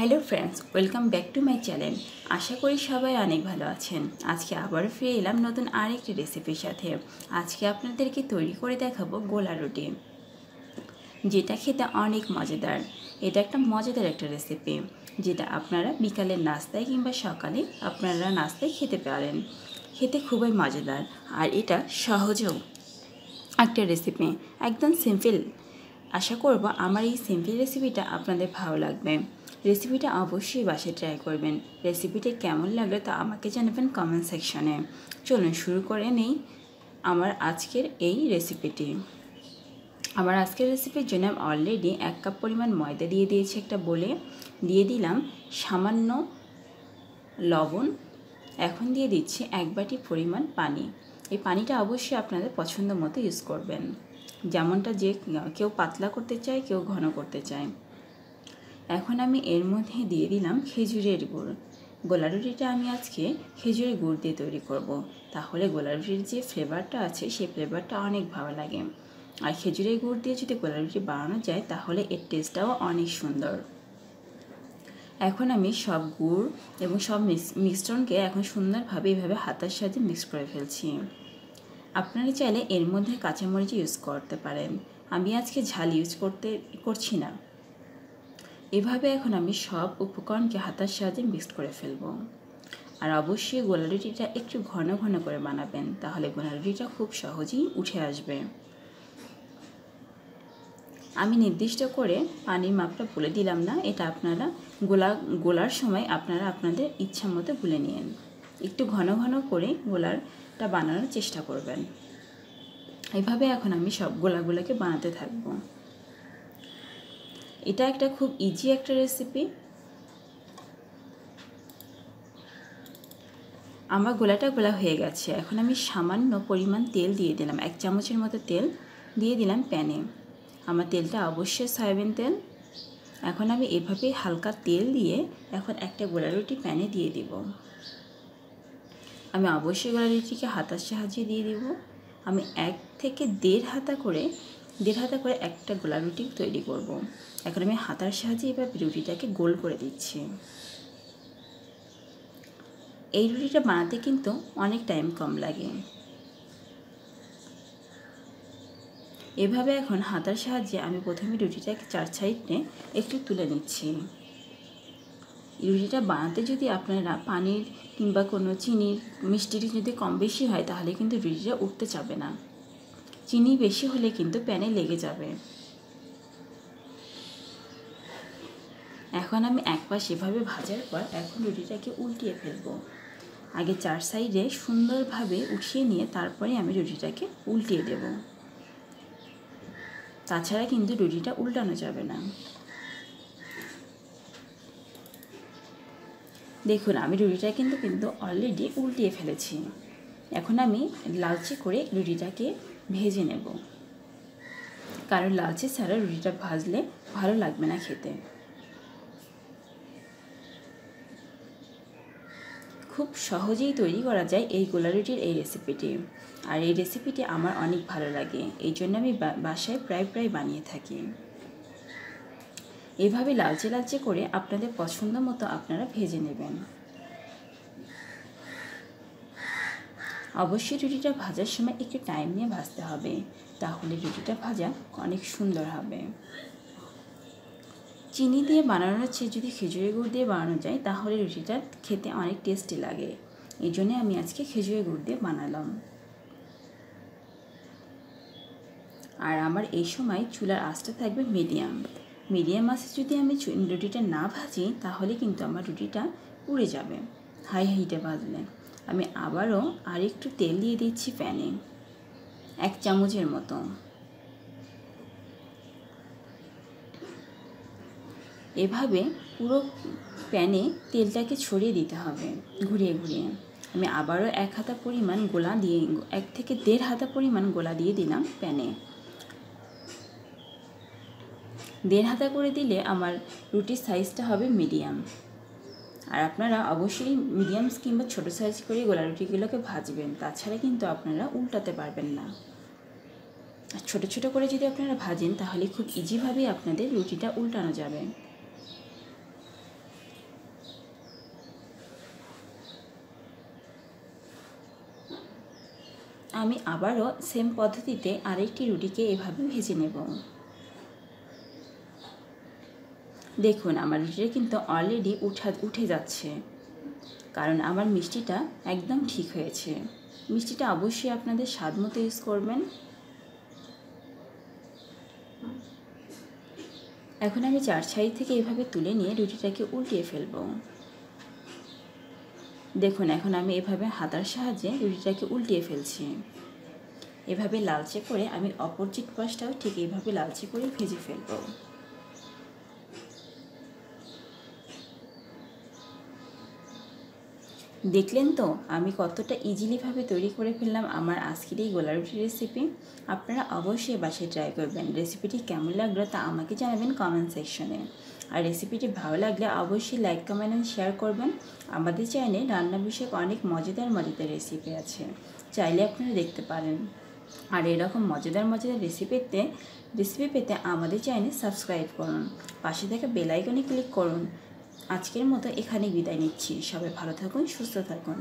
Hello friends welcome back to my channel আশা করি সবাই অনেক ভালো আছেন আজকে আবার ফিরে এলাম নতুন আরেকটি রেসিপির সাথে আজকে আপনাদেরকে তৈরি করে দেখাবো গোলা রুটি যেটা খেতে অনেক মজাদার এটা একটা মজাদার একটা রেসিপি যেটা আপনারা বিকালের নাস্তায় কিংবা সকালে আপনারা নাস্তায় খেতে পারেন খেতে খুবই মজাদার আর এটা সহজেও একটা রেসিপি একদম সিম্পল আশা করব আমার এই সিম্পল রেসিপিটা আপনাদের ভালো লাগবে রেসিপিটা অবশ্যই বাসায় ট্রাই করবেন রেসিপিটা কেমন লাগলো তা আমাকে জানাবেন কমেন্ট সেকশনে চলুন শুরু করে নেই আমার আজকের এই রেসিপিটি আমার আজকের রেসিপির জন্য আমি অলরেডি এক কাপ পরিমাণ ময়দা দিয়ে দিয়েছি একটা বলে দিয়ে দিলাম সামান্য লবণ এখন দিয়ে দিচ্ছি এক বাটি পরিমাণ পানি এই পানিটা অবশ্যই আপনাদের পছন্দ মতো ইউজ করবেন যেমনটা যে কেউ পাতলা করতে চায় কেউ ঘন করতে চায় এখন আমি এর মধ্যে দিয়ে দিলাম খেজুরের গুড় গোলা রুটিটা আমি আজকে খেজুরের গুড় দিয়ে তৈরি করব। তাহলে গোলা রুটির যে ফ্লেভারটা আছে সেই ফ্লেভারটা অনেক ভালো লাগে আর খেজুরের গুড় দিয়ে যদি গোলা রুটি বানানো যায় তাহলে এর টেস্টটাও অনেক সুন্দর এখন আমি সব গুড় এবং সব মিশ্রণকে এখন সুন্দরভাবে এভাবে হাতার সাথে মিক্স করে ফেলছি আপনারা চাইলে এর মধ্যে কাঁচামরিচ ইউজ করতে পারেন আমি আজকে ঝাল ইউজ করতে করছি না এভাবে এখন আমি সব উপকরণকে হাতার সাহায্যে মিক্সড করে ফেলব আর অবশ্যই গোলারুটিটা একটু ঘন ঘন করে বানাবেন তাহলে গোলারুটিটা খুব সহজেই উঠে আসবে আমি নির্দিষ্ট করে পানির মাপটা বলে দিলাম না এটা আপনারা গোলা গোলার সময় আপনারা আপনাদের ইচ্ছা মতো ভুলে নিন একটু ঘন ঘন করে গোলারটা বানানোর চেষ্টা করবেন এভাবে এখন আমি সব গোলাগুলোকে বানাতে থাকবো এটা একটা খুব ইজি একটা রেসিপি আমার গোলাটা গোলা হয়ে গেছে এখন আমি সামান্য পরিমাণ তেল দিয়ে দিলাম এক চামচের মতো তেল দিয়ে দিলাম প্যানে আমার তেলটা অবশ্যই সয়াবিন তেল এখন আমি এভাবেই হালকা তেল দিয়ে এখন একটা গোলা রুটি প্যানে দিয়ে দিব আমি অবশ্যই গোলা রুটিকে হাতার সাহায্যে দিয়ে দিব আমি এক থেকে দেড় হাতা করে দেড় হাতে করে একটা গোলা রুটি তৈরি করব। এখন আমি হাতার সাহায্যে এবার রুটিটাকে গোল করে দিচ্ছি এই রুটিটা বানাতে কিন্তু অনেক টাইম কম লাগে এভাবে এখন হাতার সাহায্যে আমি প্রথমে রুটিটাকে চার সাইডে একটু তুলে নিচ্ছি রুটিটা বানাতে যদি আপনারা পানির কিংবা কোনো চিনির মিষ্টিটি যদি কম বেশি হয় তাহলে কিন্তু রুটিটা উঠতে চাবে না চিনি বেশি হলে কিন্তু প্যানে লেগে যাবে এখন আমি এক পাশ এভাবে ভাজার পর এখন রুটিটাকে উল্টিয়ে ফেলবো আগে চার সাইডে সুন্দরভাবে উঠিয়ে নিয়ে তারপরে আমি রুটিটাকে উল্টিয়ে দেব তাছাড়া কিন্তু রুটিটা উল্টানো যাবে না দেখুন আমি রুটিটা কিন্তু কিন্তু অলরেডি উল্টিয়ে ফেলেছি এখন আমি লালচে করে রুটিটাকে ভেজে নেব কারণ লালচে ছাড়া রুটিটা ভাজলে ভালো লাগবে না খেতে খুব সহজেই তৈরি করা যায় এই গোলা রুটির এই রেসিপিটি আর এই রেসিপিটি আমার অনেক ভালো লাগে এই জন্য আমি বাসায় প্রায় প্রায় বানিয়ে থাকি এভাবে লালচে লালচে করে আপনাদের পছন্দ মতো আপনারা ভেজে নেবেন অবশ্যই রুটিটা ভাজার সময় একটু টাইম নিয়ে ভাজতে হবে তাহলে রুটিটা ভাজা অনেক সুন্দর হবে চিনি দিয়ে বানানোর চেয়ে যদি খেজুরের গুড় দিয়ে বানানো যায় তাহলে রুটিটা খেতে অনেক টেস্টি লাগে এই জন্যে আমি আজকে খেজুরের গুড় দিয়ে বানালাম আর আমার এই সময় চুলার আঁচটা থাকবে মিডিয়াম মিডিয়াম আঁচে যদি আমি রুটিটা না ভাজি তাহলে কিন্তু আমার রুটিটা উড়ে যাবে হাই হিটে ভাজলে আমি আবারও আর একটু তেল দিয়ে দিচ্ছি প্যানে এক চামচের মতো এভাবে পুরো প্যানে তেলটাকে ছড়িয়ে দিতে হবে ঘুরিয়ে ঘুরিয়ে আমি আবারও এক হাতা পরিমাণ গোলা দিয়ে এক থেকে দেড় হাতা পরিমাণ গোলা দিয়ে দিলাম প্যানে দেড় হাতা করে দিলে আমার রুটির সাইজটা হবে মিডিয়াম আর আপনারা অবশ্যই মিডিয়াম কিংবা ছোটো সাইজ করে গোলা রুটিগুলোকে ভাজবেন তাছাড়া কিন্তু আপনারা উল্টাতে পারবেন না আর ছোটো ছোটো করে যদি আপনারা ভাজেন তাহলে খুব ইজিভাবেই আপনাদের রুটিটা উল্টানো যাবে আমি আবারও সেম পদ্ধতিতে আরেকটি রুটিকে এভাবে ভেজে নেব দেখুন আমার রুটিটা কিন্তু অলরেডি উঠা উঠে যাচ্ছে কারণ আমার মিষ্টিটা একদম ঠিক হয়েছে মিষ্টিটা অবশ্যই আপনাদের স্বাদ মতো ইউজ করবেন এখন আমি চার ছাই থেকে এভাবে তুলে নিয়ে রুটিটাকে উল্টিয়ে ফেলব দেখুন এখন আমি এভাবে হাতার সাহায্যে রুটিটাকে উল্টিয়ে ফেলছি এভাবে লালচে করে আমি অপরজিট পাশটাও ঠিক এইভাবে লালচে করে ভেজে ফেলবো দেখলেন তো আমি কতটা ইজিলিভাবে তৈরি করে ফেললাম আমার আজকের এই গোলা রুটির রেসিপি আপনারা অবশ্যই বাসায় ট্রাই করবেন রেসিপিটি কেমন লাগলো তা আমাকে জানাবেন কমেন্ট সেকশনে আর রেসিপিটি ভালো লাগলে অবশ্যই লাইক কমেন্ট অ্যান্ড শেয়ার করবেন আমাদের চ্যানেলে রান্না বিষয়ক অনেক মজাদার মজাদার রেসিপি আছে চাইলে আপনারা দেখতে পারেন আর এরকম মজাদার মজাদার রেসিপিতে রেসিপি পেতে আমাদের চ্যানেল সাবস্ক্রাইব করুন পাশে থাকা বেলাইকনে ক্লিক করুন আজকের মতো এখানেই বিদায় নিচ্ছি সবাই ভালো থাকুন সুস্থ থাকুন